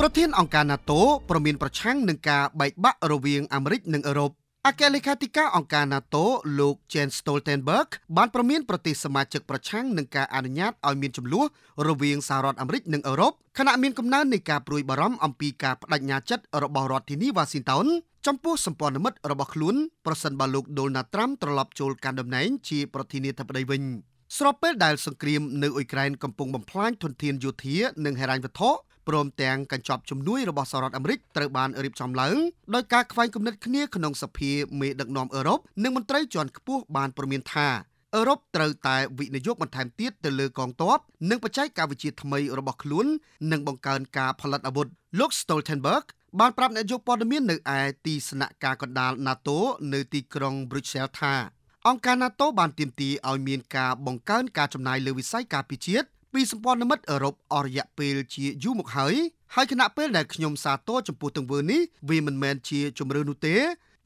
ប្រធានអង្គការ NATO ប្រមានប្រឆាំងនឹងការបែកបាក់រវាងអាមេរិកនិងអឺរ៉ុបអគ្គលេខាធិការអង្គការ NATO លោក Jens Stoltenberg បានប្រមានប្រទេសសមាជិកប្រឆាំងនឹងការអនុញ្ញាតឲ្យមានចំនួនរវាងសហរដ្ឋអាមេរិកនិងអឺរ៉ុបខណៈមានកំណើននៃការព្រួយបារម្ភអំពីការបដិញ្ញាចិត្តរបស់រដ្ឋធានី Washington ចំពោះសម្ព័ន្ធមិត្តរបស់ខ្លួនប្រសិនបើលោក Donald Trump ត្រឡប់ចូលកាន់តំណែងជាប្រធានាធិបតីវិញស្របពេលដែលសង្គ្រាមនៅអ៊ុយក្រែនកំពុងបំផ្លាញធនធានយោធានិងហិរញ្ញវត្ថុព្រមទាំងកញ្ចប់ជំនួយរបស់សហរដ្ឋអាមេរិកត្រូវបានរៀបចំឡើងដោយការខ្វែងគំនិតគ្នាក្នុងសភាមេដឹកនាំអឺរ៉ុបនិងមន្ត្រីជាន់ខ្ពស់បានព្រមានថាអឺរ៉ុបត្រូវតែវិនិយោគបន្ថែមទៀតទៅលើកងទ័ពនិងបច្ចេកវិទ្យាថ្មីរបស់ខ្លួន និងបង្កើនការផលិតអាវុធលោក Stoltenberg បានប្រាប់អ្នកយកព័ត៌មាននៅឯទីស្នាក់ការកណ្ដាល NATO នៅទីក្រុង Brussels ថាអង្គការ NATO បានទាមទារឲ្យមានការបង្កើនការចំណាយលើវិស័យការពារជាតិពីសម្ព័ន្ធមិត្តអឺរ៉ុបអររយៈពេលជាយូរមកហើយហើយគណៈពេលដែលខ្ញុំសាទរចំពោះទង្វើនេះវាមិនមែនជាជំរឿននោះទេ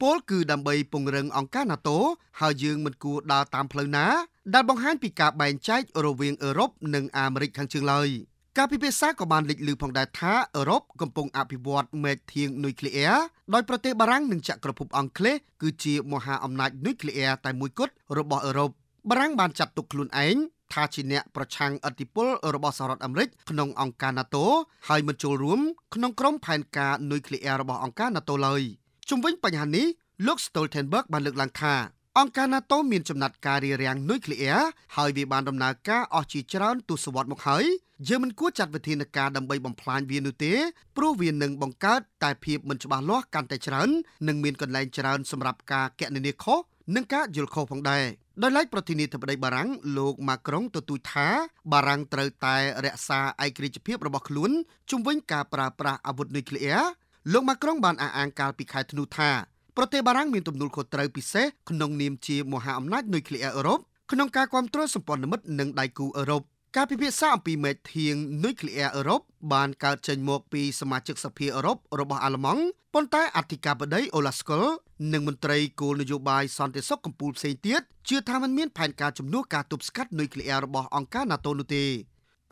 ពលគឺដើម្បីពង្រឹងអង្គការ NATO ហើយយើងមិនគួរដើរតាមផ្លូវណាដែលបង្ហាញពីការបែងចែករវាងអឺរ៉ុបនិងអាមេរិកខាងជើងឡើយការពិភាក្សាក៏បានលេចឮផងដែរថាអឺរ៉ុបកំពុងអភិវឌ្ឍមេធាងនុយក្លេអ៊ែរដោយប្រទេសបារាំងនិងចក្រភពអង់គ្លេសគឺជាមហាអំណាចនុយក្លេអ៊ែរតែមួយគត់របស់អឺរ៉ុបបារាំងបានចាត់ទុកខ្លួនឯងថាជាអ្នកប្រឆាំងអធិបុលរបស់សហរដ្ឋអាមេរិកក្នុងអង្គការ NATO ហើយមិនចូលរួមក្នុងក្រុមផែនការនុយក្លេអ៊ែររបស់អង្គការ NATO ឡើយជុំវិញបញ្ហានេះលោក Stoltenberg បានលើកឡើងថាអង្គការ NATO មានចំណាត់ការរារាំងនុយក្លេអ៊ែរហើយវាបានដំណើរការអស់ជាច្រើនទសវត្សរ៍មកហើយយើងមិនគួរចាត់វិធានការដើម្បីបំផ្លាញវានោះទេព្រោះវានឹងបង្កើតតែភាពមិនច្បាស់លាស់កាន់តែច្រើននិងមានកន្លែងច្រើនសម្រាប់ការកណនាខុសនិងការយល់ខុសផងដែរ។ដោយឡែកប្រធានាធិបតីបារាំងលោកម៉ាក្រុងទទូចថា បារាំងត្រូវតែរក្សាឯករាជ្យភាពរបស់ខ្លួនជំវិញការប្រើប្រាស់អាវុធនុយក្លេអ៊ែរលោកម៉ាក្រុងបានអះអាងកាលពីខែធ្នូថាប្រទេសបារាំងមានទំនួលខុសត្រូវពិសេសក្នុងនាមជាមហាអំណាចនុយក្លេអ៊ែរអឺរ៉ុបក្នុងការគ្រប់គ្រងសម្ព័ន្ធមិត្តនិងដៃគូអឺរ៉ុបការពិភាក្សាអំពីមេធាងនុយក្លេអ៊ែរអឺរ៉ុបបានកើតចេញមកពីសមាជិកសភាអឺរ៉ុបរបស់អាល្លឺម៉ង់ប៉ុន្តែអធិការបតីអូឡាស្កុលនិងមន្ត្រីគោលនយោបាយសន្តិសុខកម្ពុជាផ្សេងទៀតជឿថាมันមានផែនការជំនួសការទប់ស្កាត់នុយក្លេអ៊ែររបស់អង្គការ NATO នោះទេ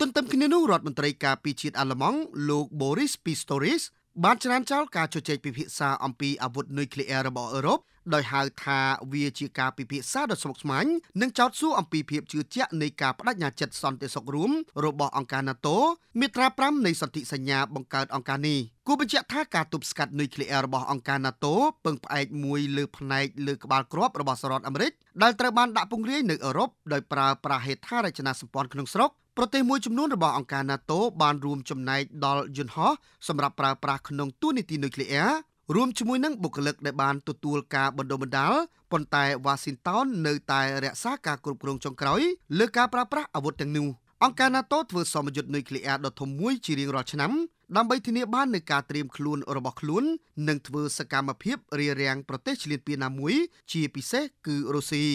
ទន្ទឹមគ្នានោះរដ្ឋមន្ត្រីការពារជាតិអាល្លឺម៉ង់លោក Boris Pistorius បានច្រានចោលការជជែកពិភាក្សាអំពីអាវុធនុយក្លេអ៊ែររបស់អឺរ៉ុបដោយហៅថាវាជាការពិភាក្សាដ៏ស្មុគស្មាញនិងចោទសួរអំពីភាពជឿជាក់នៃការបដិញ្ញាចិត្តសន្តិសុខរួមរបស់អង្គការ NATO មាត្រា5នៃសន្ធិសញ្ញាបង្កើតអង្គការនេះគូបញ្ជាក់ថាការទប់ស្កាត់នុយក្លេអ៊ែររបស់អង្គការ NATO ពឹងផ្អែកមួយលើផ្នែកលើក្បាលគ្រាប់របស់សហរដ្ឋអាមេរិកដែលត្រូវបានដាក់ពង្រាយនៅអឺរ៉ុបដោយប្រើប្រាស់ហេដ្ឋារចនាសម្ព័ន្ធក្នុងស្រុកប្រទេសមួយចំនួនរបស់អង្គការ NATO បានរួមចំណែកដល់យន្តហោះសម្រាប់ប្រើប្រាស់ក្នុងទូនីតិនុយក្លេអ៊ែររួមជាមួយនឹងបុគ្គលិកដែលបានទទួលការបណ្ដុះបណ្ដាលប៉ុន្តែ Washington នៅតែរក្សាការគ្រប់គ្រងចុងក្រោយលើការប្រើប្រាស់អាវុធទាំងនោះអង្គការ NATO ធ្វើសមយុទ្ធនុយក្លេអ៊ែរដ៏ធំមួយជារៀងរាល់ឆ្នាំ ដើម្បីធានាបាននូវការត្រៀមខ្លួនរបស់ខ្លួននិងធ្វើសកម្មភាពរារាំងប្រទេសឈ្លានពានណាមួយជាពិសេសគឺរុស្ស៊ី